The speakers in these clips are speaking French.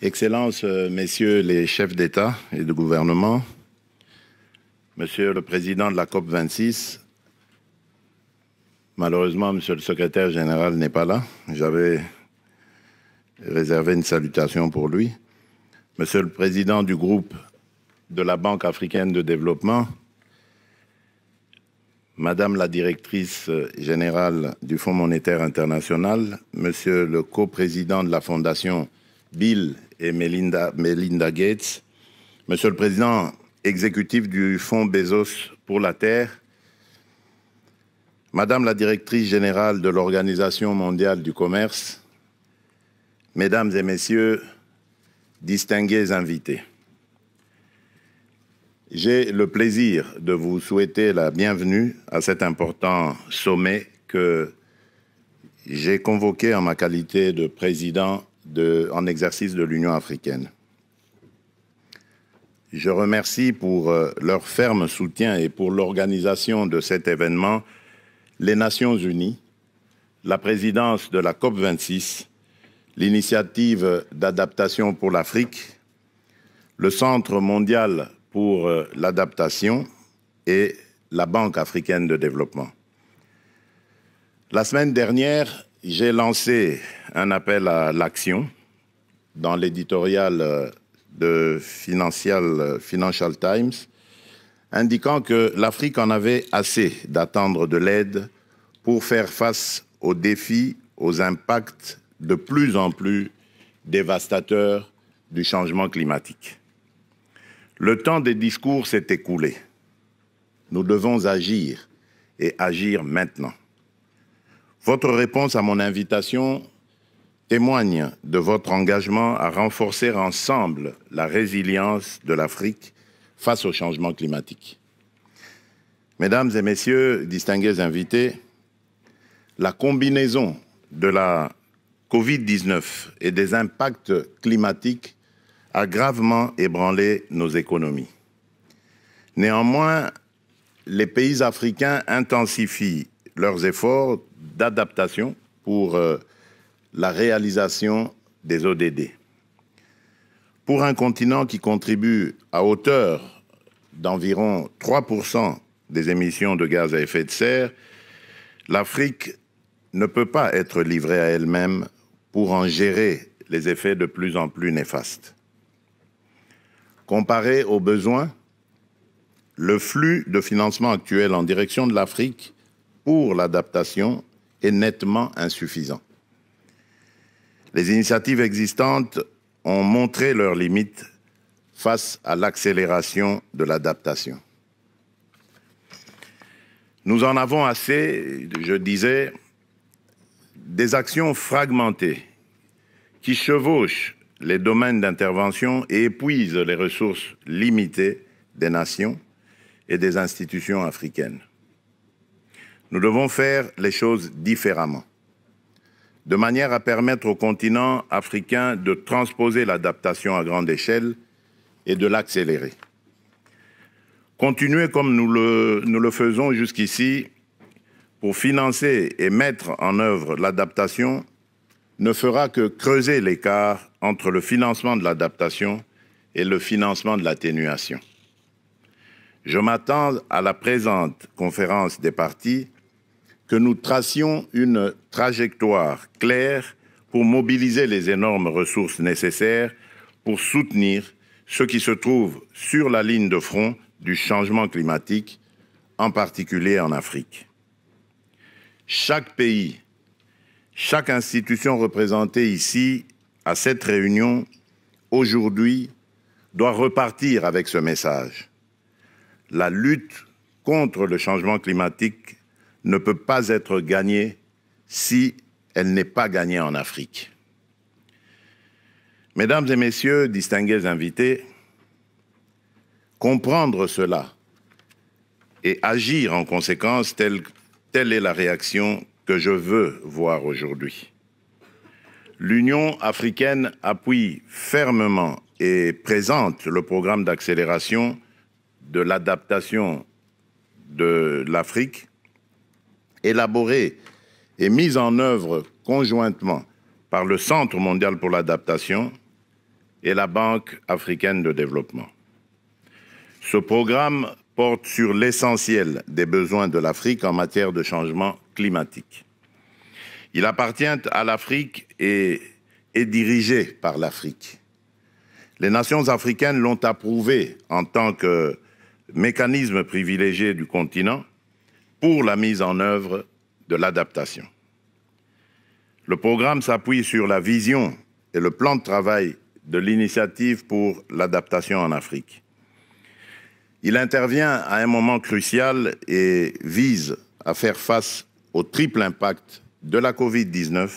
Excellences, euh, messieurs les chefs d'État et de gouvernement, monsieur le président de la COP26, malheureusement, monsieur le secrétaire général n'est pas là. J'avais réservé une salutation pour lui. Monsieur le président du groupe de la Banque africaine de développement, Madame la directrice euh, générale du Fonds monétaire international, Monsieur le coprésident de la Fondation Bill et Melinda, Gates. Monsieur le Président exécutif du Fonds Bezos pour la Terre, Madame la Directrice générale de l'Organisation mondiale du commerce, Mesdames et Messieurs, distingués invités, j'ai le plaisir de vous souhaiter la bienvenue à cet important sommet que j'ai convoqué en ma qualité de président en exercice de l'Union africaine. Je remercie pour euh, leur ferme soutien et pour l'organisation de cet événement les Nations Unies, la présidence de la COP26, l'initiative d'adaptation pour l'Afrique, le Centre mondial pour euh, l'adaptation et la Banque africaine de développement. La semaine dernière, j'ai lancé un appel à l'action. Dans l'éditorial euh, de euh, Financial, Times, indiquant que l'Afrique en avait assez d'attendre de l'aide pour faire face aux défis, aux impacts de plus en plus dévastateurs du changement climatique. Le temps des discours s'est écoulé. Nous devons agir et agir maintenant. Votre réponse à mon invitation témoigne de votre engagement à renforcer ensemble la résilience de l'Afrique face au changement climatique. Mesdames et messieurs, distingués invités, la combinaison de la Covid-19 et des impacts climatiques a gravement ébranlé nos économies. Néanmoins, les pays africains intensifient leurs efforts d'adaptation pour euh, la réalisation des ODD. Pour un continent qui contribue à hauteur d'environ 3% des émissions de gaz à effet de serre, l'Afrique ne peut pas être livrée à elle-même pour en gérer les effets de plus en plus néfastes. Comparé aux besoins, le flux de financement actuel en direction de l'Afrique pour l'adaptation est nettement insuffisant. Les initiatives existantes ont montré leurs limites face à l'accélération de l'adaptation. Nous en avons assez, je disais, des actions fragmentées qui chevauchent les domaines d'intervention et épuisent les ressources limitées des nations et des institutions africaines. Nous devons faire les choses différemment de manière à permettre au continent africain de transposer l'adaptation à grande échelle et de l'accélérer. Continuer comme nous le, nous le faisons jusqu'ici pour financer et mettre en œuvre l'adaptation ne fera que creuser l'écart entre le financement de l'adaptation et le financement de l'atténuation. Je m'attends à la présente conférence des partis que nous tracions une trajectoire claire pour mobiliser les énormes ressources nécessaires pour soutenir ceux qui se trouvent sur la ligne de front du changement climatique, en particulier en Afrique. Chaque pays, chaque institution représentée ici, à cette réunion, aujourd'hui, doit repartir avec ce message. La lutte contre le changement climatique ne peut pas être gagnée si elle n'est pas gagnée en Afrique. Mesdames et messieurs, distingués invités, comprendre cela et agir en conséquence, telle, est la réaction que je veux voir aujourd'hui. L'Union africaine appuie fermement et présente le programme d'accélération de l'adaptation de l'Afrique élaboré et mis en œuvre conjointement par le Centre mondial pour l'adaptation et la Banque africaine de développement. Ce programme porte sur l'essentiel des besoins de l'Afrique en matière de changement climatique. Il appartient à l'Afrique et est dirigé par l'Afrique. Les nations africaines l'ont approuvé en tant que mécanisme privilégié du continent pour la mise en œuvre de l'adaptation. Le programme s'appuie sur la vision et le plan de travail de l'initiative pour l'adaptation en Afrique. Il intervient à un moment crucial et vise à faire face au triple impact de la COVID-19,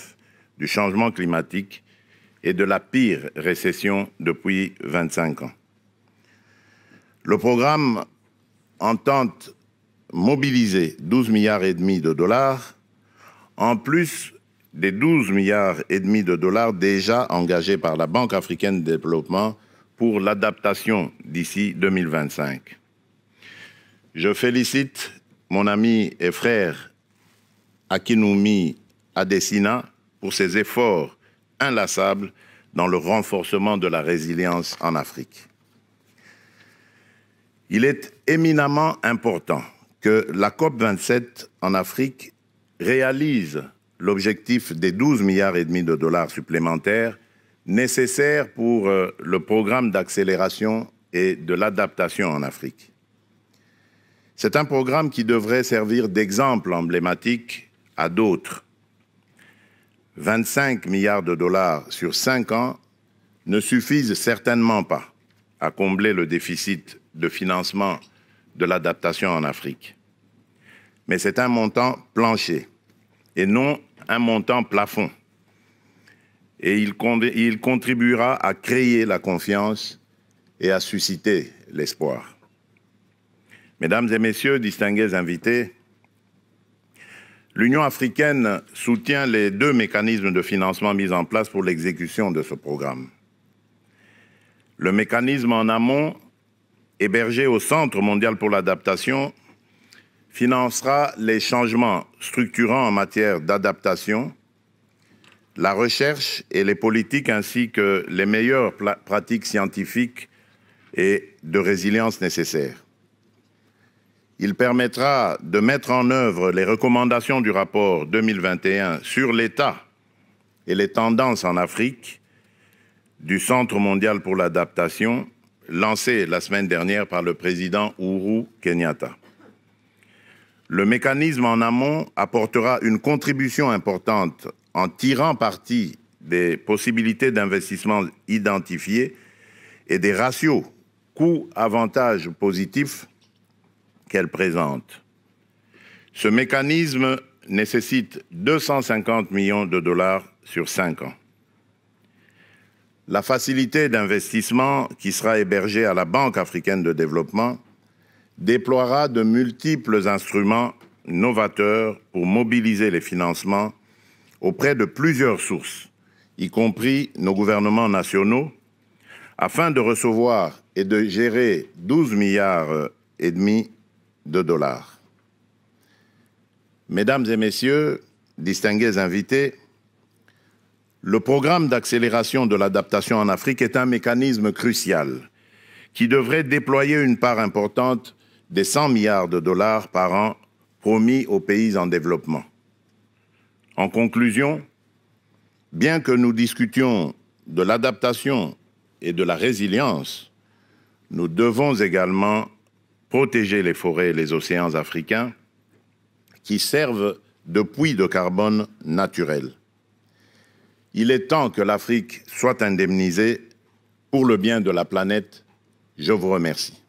du changement climatique et de la pire récession depuis 25 ans. Le programme entente mobiliser 12 milliards et demi de dollars, en plus des 12 milliards et demi de dollars déjà engagés par la Banque africaine de développement pour l'adaptation d'ici 2025. Je félicite mon ami et frère Akinumi Adesina pour ses efforts inlassables dans le renforcement de la résilience en Afrique. Il est éminemment important que la COP27 en Afrique réalise l'objectif des 12 milliards et demi de dollars supplémentaires nécessaires pour euh, le programme d'accélération et de l'adaptation en Afrique. C'est un programme qui devrait servir d'exemple emblématique à d'autres. 25 milliards de dollars sur cinq ans ne suffisent certainement pas à combler le déficit de financement de l'adaptation en Afrique. Mais c'est un montant plancher et non un montant plafond. Et il, contribuera à créer la confiance et à susciter l'espoir. Mesdames et messieurs, distingués invités, l'Union africaine soutient les deux mécanismes de financement mis en place pour l'exécution de ce programme. Le mécanisme en amont hébergé au Centre mondial pour l'adaptation, financera les changements structurants en matière d'adaptation, la recherche et les politiques ainsi que les meilleures pratiques scientifiques et de résilience nécessaires. Il permettra de mettre en œuvre les recommandations du rapport 2021 sur l'état et les tendances en Afrique du Centre mondial pour l'adaptation lancé la semaine dernière par le président Uhuru Kenyatta. Le mécanisme en amont apportera une contribution importante en tirant parti des possibilités d'investissement identifiées et des ratios coût-avantage positifs qu'elle présente. Ce mécanisme nécessite 250 millions de dollars sur 5 ans. La facilité d'investissement qui sera hébergée à la Banque africaine de développement déploiera de multiples instruments novateurs pour mobiliser les financements auprès de plusieurs sources, y compris nos gouvernements nationaux, afin de recevoir et de gérer 12 milliards et demi de dollars. Mesdames et messieurs, distingués invités, le programme d'accélération de l'adaptation en Afrique est un mécanisme crucial qui devrait déployer une part importante des 100 milliards de dollars par an promis aux pays en développement. En conclusion, bien que nous discutions de l'adaptation et de la résilience, nous devons également protéger les forêts et les océans africains qui servent de puits de carbone naturel. Il est temps que l'Afrique soit indemnisée pour le bien de la planète. Je vous remercie.